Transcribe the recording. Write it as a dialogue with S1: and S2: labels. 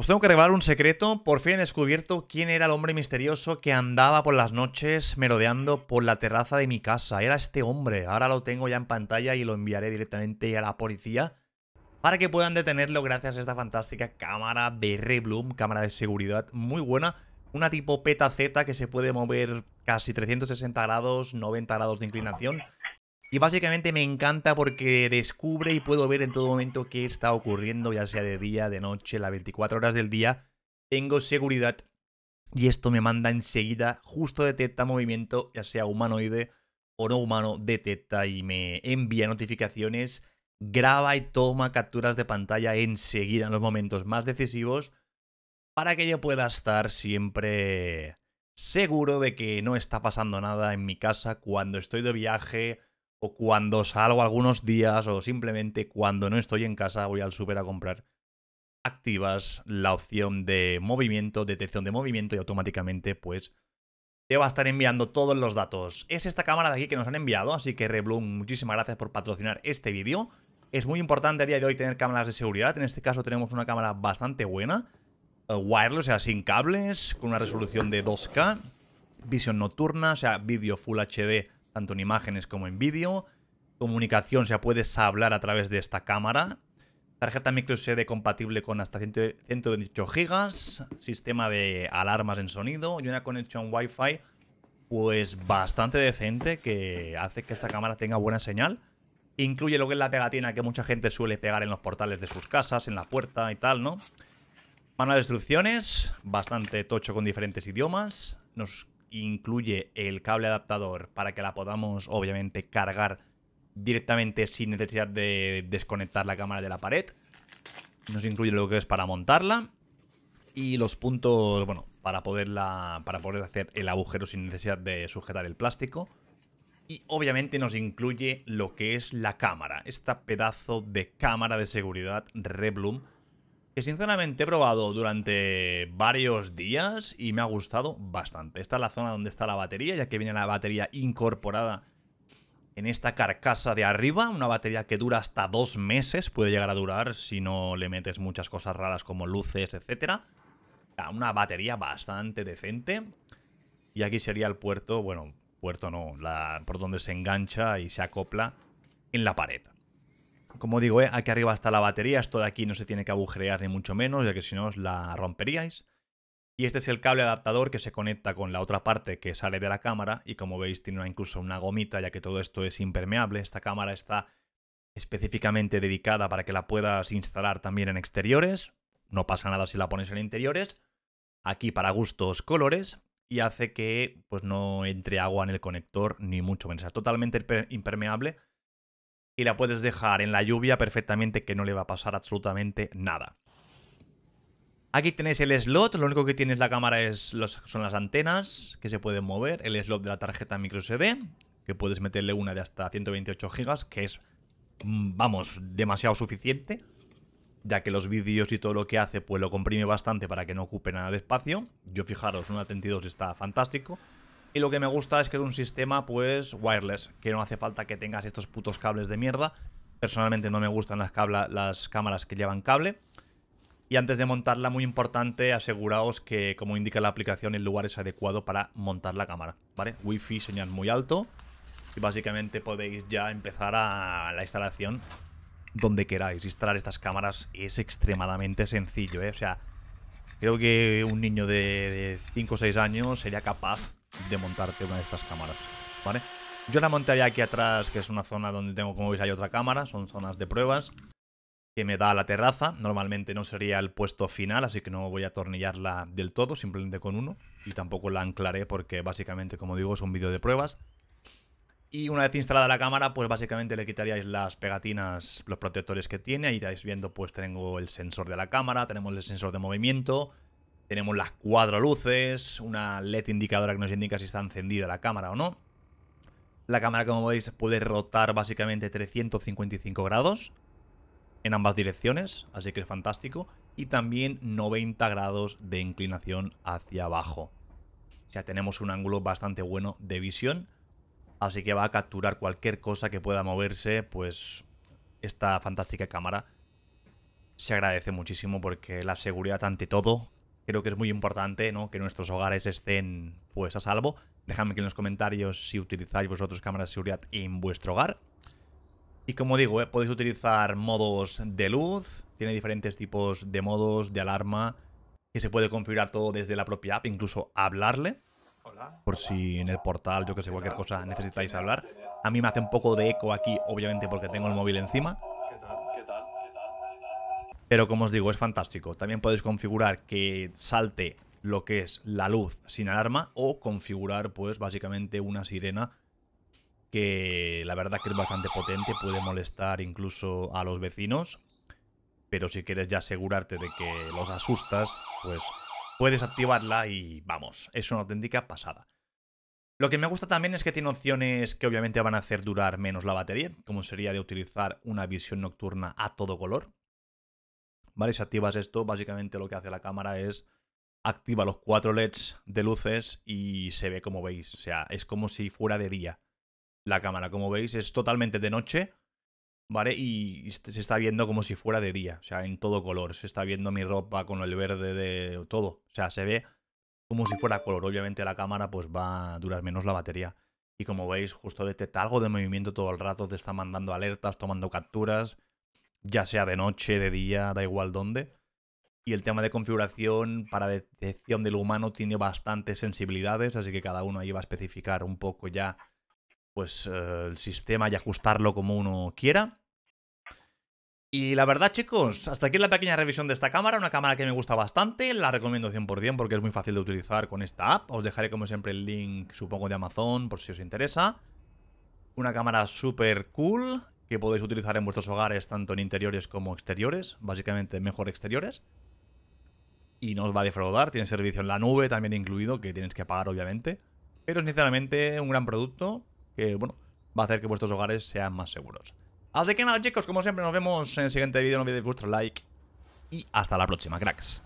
S1: Os tengo que revelar un secreto. Por fin he descubierto quién era el hombre misterioso que andaba por las noches merodeando por la terraza de mi casa. Era este hombre. Ahora lo tengo ya en pantalla y lo enviaré directamente a la policía para que puedan detenerlo gracias a esta fantástica cámara de Rebloom, cámara de seguridad muy buena. Una tipo peta Z que se puede mover casi 360 grados, 90 grados de inclinación. Y básicamente me encanta porque descubre y puedo ver en todo momento qué está ocurriendo, ya sea de día, de noche, las 24 horas del día. Tengo seguridad y esto me manda enseguida, justo detecta movimiento, ya sea humanoide o no humano, detecta y me envía notificaciones, graba y toma capturas de pantalla enseguida en los momentos más decisivos para que yo pueda estar siempre seguro de que no está pasando nada en mi casa cuando estoy de viaje o cuando salgo algunos días o simplemente cuando no estoy en casa voy al super a comprar, activas la opción de movimiento, detección de movimiento y automáticamente pues te va a estar enviando todos los datos. Es esta cámara de aquí que nos han enviado, así que Rebloom, muchísimas gracias por patrocinar este vídeo. Es muy importante a día de hoy tener cámaras de seguridad, en este caso tenemos una cámara bastante buena, eh, wireless, o sea, sin cables, con una resolución de 2K, visión nocturna, o sea, vídeo Full HD tanto en imágenes como en vídeo. Comunicación, o sea, puedes hablar a través de esta cámara. Tarjeta micro compatible con hasta 128 GB. Sistema de alarmas en sonido y una conexión Wi-Fi, pues bastante decente, que hace que esta cámara tenga buena señal. Incluye lo que es la pegatina que mucha gente suele pegar en los portales de sus casas, en la puerta y tal, ¿no? Manual de instrucciones, bastante tocho con diferentes idiomas. Nos incluye el cable adaptador para que la podamos obviamente cargar directamente sin necesidad de desconectar la cámara de la pared. Nos incluye lo que es para montarla y los puntos, bueno, para poderla para poder hacer el agujero sin necesidad de sujetar el plástico. Y obviamente nos incluye lo que es la cámara, esta pedazo de cámara de seguridad Rebloom sinceramente he probado durante varios días y me ha gustado bastante. Esta es la zona donde está la batería, ya que viene la batería incorporada en esta carcasa de arriba, una batería que dura hasta dos meses, puede llegar a durar si no le metes muchas cosas raras como luces, etc. Ah, una batería bastante decente. Y aquí sería el puerto, bueno, puerto no, la, por donde se engancha y se acopla en la pared. Como digo, eh, aquí arriba está la batería, esto de aquí no se tiene que agujerear ni mucho menos, ya que si no os la romperíais. Y este es el cable adaptador que se conecta con la otra parte que sale de la cámara y como veis tiene incluso una gomita ya que todo esto es impermeable. Esta cámara está específicamente dedicada para que la puedas instalar también en exteriores. No pasa nada si la pones en interiores. Aquí para gustos colores y hace que pues no entre agua en el conector ni mucho menos. Es totalmente impermeable y la puedes dejar en la lluvia perfectamente que no le va a pasar absolutamente nada. Aquí tenéis el slot, lo único que tiene la cámara es son las antenas que se pueden mover, el slot de la tarjeta micro que puedes meterle una de hasta 128 GB, que es, mm, vamos, demasiado suficiente, ya que los vídeos y todo lo que hace, pues lo comprime bastante para que no ocupe nada de espacio. Yo fijaros, una 32 está fantástico, y lo que me gusta es que es un sistema, pues, wireless, que no hace falta que tengas estos putos cables de mierda. Personalmente no me gustan las, las cámaras que llevan cable. Y antes de montarla, muy importante, aseguraos que, como indica la aplicación, el lugar es adecuado para montar la cámara, ¿vale? Wi-Fi, señal muy alto. Y básicamente podéis ya empezar a la instalación donde queráis. Instalar estas cámaras es extremadamente sencillo, ¿eh? O sea, creo que un niño de 5 o 6 años sería capaz de montarte una de estas cámaras, ¿vale? Yo la montaría aquí atrás, que es una zona donde tengo, como veis, hay otra cámara, son zonas de pruebas que me da la terraza. Normalmente no sería el puesto final, así que no voy a atornillarla del todo, simplemente con uno. Y tampoco la anclaré porque básicamente, como digo, es un vídeo de pruebas. Y una vez instalada la cámara, pues básicamente le quitaríais las pegatinas, los protectores que tiene. Ahí estáis viendo, pues tengo el sensor de la cámara, tenemos el sensor de movimiento, tenemos las cuatro luces, una LED indicadora que nos indica si está encendida la cámara o no. La cámara, como veis, puede rotar básicamente 355 grados en ambas direcciones, así que es fantástico. Y también 90 grados de inclinación hacia abajo. O sea, tenemos un ángulo bastante bueno de visión, así que va a capturar cualquier cosa que pueda moverse, pues esta fantástica cámara se agradece muchísimo porque la seguridad ante todo creo que es muy importante ¿no? que nuestros hogares estén pues a salvo. déjame aquí en los comentarios si utilizáis vosotros cámaras de seguridad en vuestro hogar. Y como digo, ¿eh? podéis utilizar modos de luz, tiene diferentes tipos de modos de alarma que se puede configurar todo desde la propia app, incluso hablarle. por si en el portal, yo que sé, cualquier cosa necesitáis hablar. A mí me hace un poco de eco aquí, obviamente porque tengo el móvil encima. Pero como os digo, es fantástico. También podéis configurar que salte lo que es la luz sin alarma o configurar pues básicamente una sirena que la verdad que es bastante potente, puede molestar incluso a los vecinos, pero si quieres ya asegurarte de que los asustas, pues puedes activarla y vamos, es una auténtica pasada. Lo que me gusta también es que tiene opciones que obviamente van a hacer durar menos la batería, como sería de utilizar una visión nocturna a todo color, si activas esto, básicamente lo que hace la cámara es activa los cuatro LEDs de luces y se ve como veis. O sea, es como si fuera de día la cámara. Como veis, es totalmente de noche, ¿vale? Y se está viendo como si fuera de día, o sea, en todo color. Se está viendo mi ropa con el verde de todo. O sea, se ve como si fuera color. Obviamente la cámara pues va a durar menos la batería. Y como veis, justo detecta algo de movimiento todo el rato, te está mandando alertas, tomando capturas ya sea de noche, de día, da igual dónde. Y el tema de configuración para detección del humano tiene bastantes sensibilidades, así que cada uno ahí va a especificar un poco ya pues eh, el sistema y ajustarlo como uno quiera. Y la verdad, chicos, hasta aquí la pequeña revisión de esta cámara, una cámara que me gusta bastante, la recomiendo 100% porque es muy fácil de utilizar con esta app. Os dejaré como siempre el link, supongo, de Amazon por si os interesa. Una cámara súper cool, que podéis utilizar en vuestros hogares, tanto en interiores como exteriores, básicamente mejor exteriores. Y no os va a defraudar, tiene servicio en la nube también incluido, que tienes que pagar obviamente. Pero es sinceramente un gran producto que, bueno, va a hacer que vuestros hogares sean más seguros. Así que nada chicos, como siempre nos vemos en el siguiente vídeo, no olvidéis vuestro like y hasta la próxima, cracks.